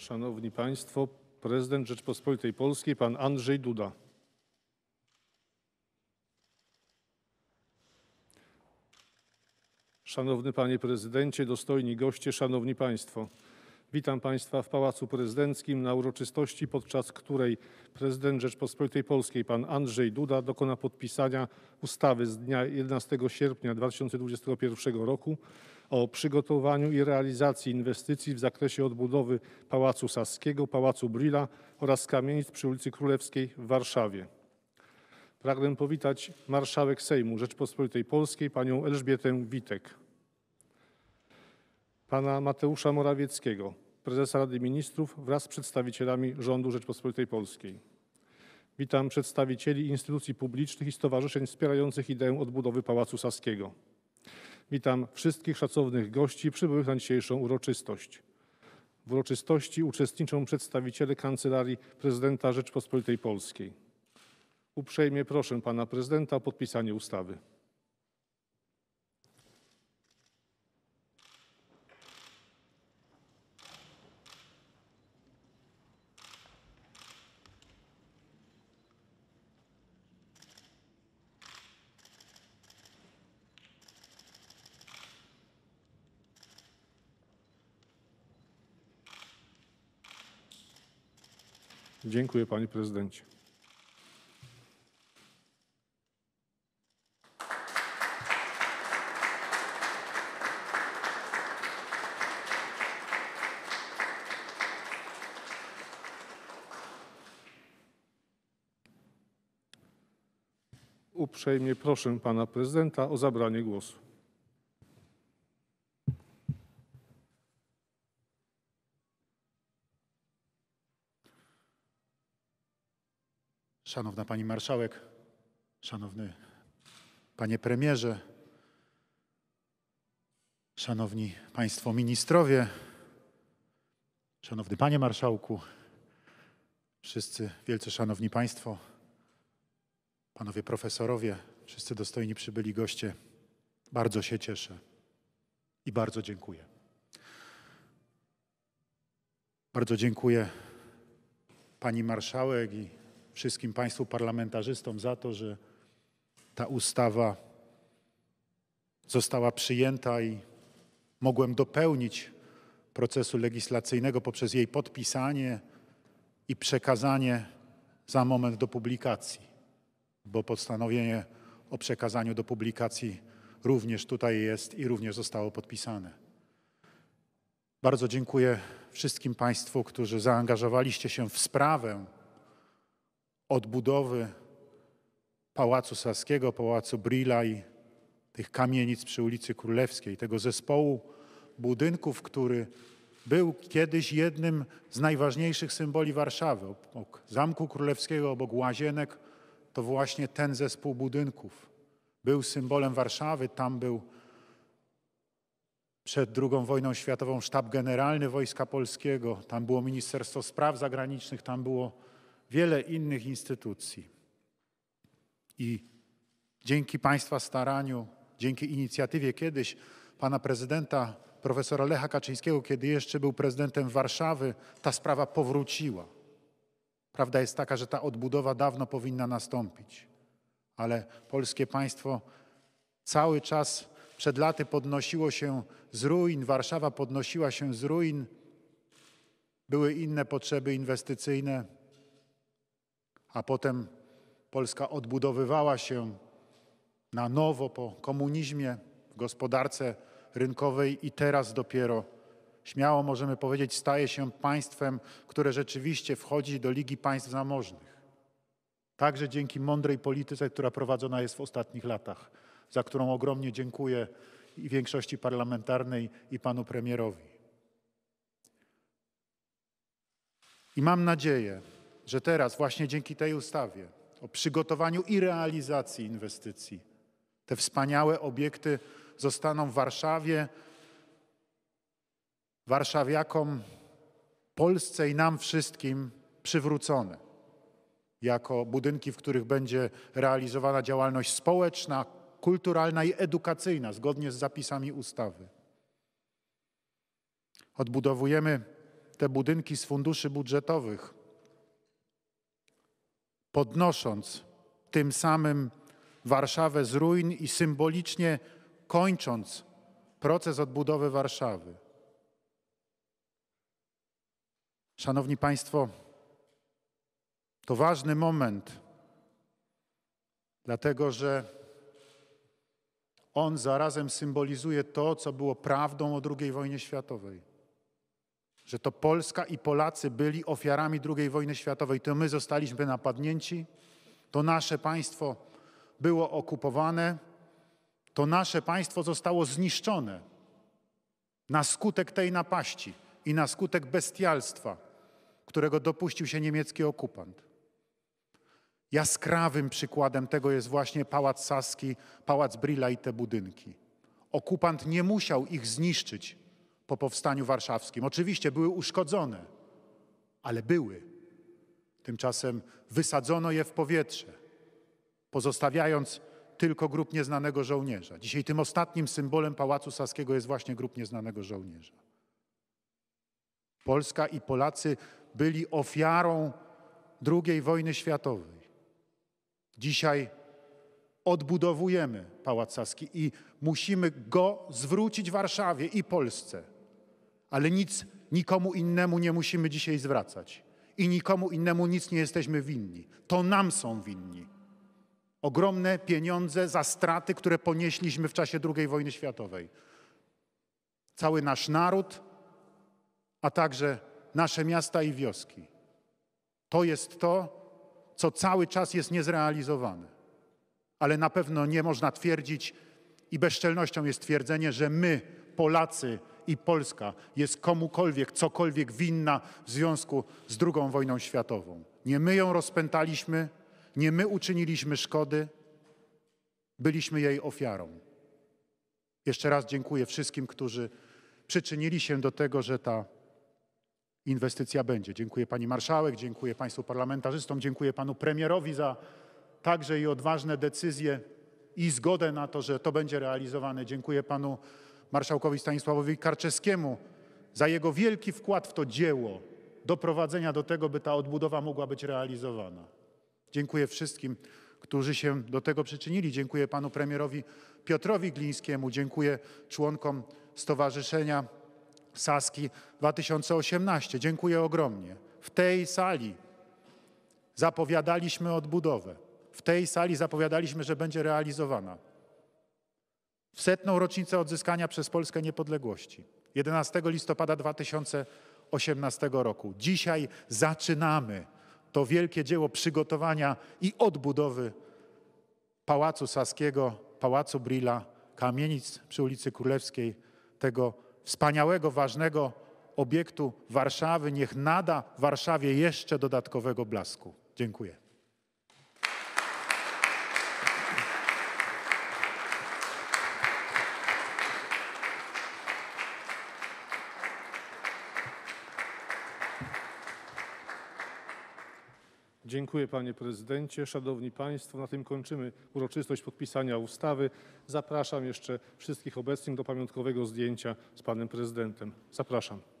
Szanowni Państwo, prezydent Rzeczpospolitej Polskiej, pan Andrzej Duda. Szanowny Panie Prezydencie, dostojni goście, Szanowni Państwo. Witam Państwa w Pałacu Prezydenckim na uroczystości, podczas której prezydent Rzeczpospolitej Polskiej pan Andrzej Duda dokona podpisania ustawy z dnia 11 sierpnia 2021 roku o przygotowaniu i realizacji inwestycji w zakresie odbudowy Pałacu Saskiego, Pałacu Brilla oraz kamienic przy ulicy Królewskiej w Warszawie. Pragnę powitać marszałek Sejmu Rzeczpospolitej Polskiej panią Elżbietę Witek, pana Mateusza Morawieckiego, prezesa Rady Ministrów wraz z przedstawicielami rządu Rzeczpospolitej Polskiej. Witam przedstawicieli instytucji publicznych i stowarzyszeń wspierających ideę odbudowy Pałacu Saskiego. Witam wszystkich szacownych gości przybyłych na dzisiejszą uroczystość. W uroczystości uczestniczą przedstawiciele Kancelarii Prezydenta Rzeczpospolitej Polskiej. Uprzejmie proszę Pana Prezydenta o podpisanie ustawy. Dziękuję, panie prezydencie. Uprzejmie proszę pana prezydenta o zabranie głosu. Szanowna Pani Marszałek, Szanowny Panie Premierze, Szanowni Państwo Ministrowie, Szanowny Panie Marszałku, wszyscy wielce Szanowni Państwo, Panowie Profesorowie, wszyscy dostojni przybyli goście, bardzo się cieszę i bardzo dziękuję. Bardzo dziękuję Pani Marszałek i wszystkim Państwu parlamentarzystom za to, że ta ustawa została przyjęta i mogłem dopełnić procesu legislacyjnego poprzez jej podpisanie i przekazanie za moment do publikacji, bo postanowienie o przekazaniu do publikacji również tutaj jest i również zostało podpisane. Bardzo dziękuję wszystkim Państwu, którzy zaangażowaliście się w sprawę odbudowy Pałacu Saskiego, Pałacu Brilla i tych kamienic przy ulicy Królewskiej, tego zespołu budynków, który był kiedyś jednym z najważniejszych symboli Warszawy. Obok Zamku Królewskiego, obok Łazienek, to właśnie ten zespół budynków był symbolem Warszawy. Tam był przed II wojną światową sztab generalny Wojska Polskiego, tam było Ministerstwo Spraw Zagranicznych, tam było wiele innych instytucji. I dzięki Państwa staraniu, dzięki inicjatywie kiedyś pana prezydenta profesora Lecha Kaczyńskiego, kiedy jeszcze był prezydentem Warszawy, ta sprawa powróciła. Prawda jest taka, że ta odbudowa dawno powinna nastąpić, ale polskie państwo cały czas przed laty podnosiło się z ruin, Warszawa podnosiła się z ruin, były inne potrzeby inwestycyjne a potem Polska odbudowywała się na nowo po komunizmie, w gospodarce rynkowej i teraz dopiero śmiało możemy powiedzieć, staje się państwem, które rzeczywiście wchodzi do Ligi Państw Zamożnych. Także dzięki mądrej polityce, która prowadzona jest w ostatnich latach, za którą ogromnie dziękuję i większości parlamentarnej, i panu premierowi. I mam nadzieję, że teraz, właśnie dzięki tej ustawie o przygotowaniu i realizacji inwestycji, te wspaniałe obiekty zostaną w Warszawie, warszawiakom, Polsce i nam wszystkim przywrócone. Jako budynki, w których będzie realizowana działalność społeczna, kulturalna i edukacyjna, zgodnie z zapisami ustawy. Odbudowujemy te budynki z funduszy budżetowych podnosząc tym samym Warszawę z ruin i symbolicznie kończąc proces odbudowy Warszawy. Szanowni Państwo, to ważny moment, dlatego że on zarazem symbolizuje to, co było prawdą o II wojnie światowej że to Polska i Polacy byli ofiarami II wojny światowej, to my zostaliśmy napadnięci, to nasze państwo było okupowane, to nasze państwo zostało zniszczone na skutek tej napaści i na skutek bestialstwa, którego dopuścił się niemiecki okupant. Jaskrawym przykładem tego jest właśnie Pałac Saski, Pałac Brilla i te budynki. Okupant nie musiał ich zniszczyć, po powstaniu warszawskim. Oczywiście były uszkodzone, ale były. Tymczasem wysadzono je w powietrze, pozostawiając tylko grup nieznanego żołnierza. Dzisiaj tym ostatnim symbolem Pałacu Saskiego jest właśnie grup nieznanego żołnierza. Polska i Polacy byli ofiarą II wojny światowej. Dzisiaj odbudowujemy Pałac Saski i musimy go zwrócić Warszawie i Polsce ale nic nikomu innemu nie musimy dzisiaj zwracać. I nikomu innemu nic nie jesteśmy winni. To nam są winni. Ogromne pieniądze za straty, które ponieśliśmy w czasie II wojny światowej. Cały nasz naród, a także nasze miasta i wioski. To jest to, co cały czas jest niezrealizowane. Ale na pewno nie można twierdzić, i bezczelnością jest twierdzenie, że my, Polacy, i Polska jest komukolwiek, cokolwiek winna w związku z II wojną światową. Nie my ją rozpętaliśmy, nie my uczyniliśmy szkody, byliśmy jej ofiarą. Jeszcze raz dziękuję wszystkim, którzy przyczynili się do tego, że ta inwestycja będzie. Dziękuję pani marszałek, dziękuję państwu parlamentarzystom, dziękuję panu premierowi za także i odważne decyzje i zgodę na to, że to będzie realizowane. Dziękuję panu marszałkowi Stanisławowi Karczewskiemu za jego wielki wkład w to dzieło doprowadzenia do tego, by ta odbudowa mogła być realizowana. Dziękuję wszystkim, którzy się do tego przyczynili. Dziękuję panu premierowi Piotrowi Glińskiemu, dziękuję członkom Stowarzyszenia Saski 2018. Dziękuję ogromnie. W tej sali zapowiadaliśmy odbudowę. W tej sali zapowiadaliśmy, że będzie realizowana w setną rocznicę odzyskania przez Polskę niepodległości. 11 listopada 2018 roku. Dzisiaj zaczynamy to wielkie dzieło przygotowania i odbudowy Pałacu Saskiego, Pałacu Brilla, kamienic przy ulicy Królewskiej, tego wspaniałego, ważnego obiektu Warszawy. Niech nada Warszawie jeszcze dodatkowego blasku. Dziękuję. Dziękuję panie prezydencie. Szanowni państwo, na tym kończymy uroczystość podpisania ustawy. Zapraszam jeszcze wszystkich obecnych do pamiątkowego zdjęcia z panem prezydentem. Zapraszam.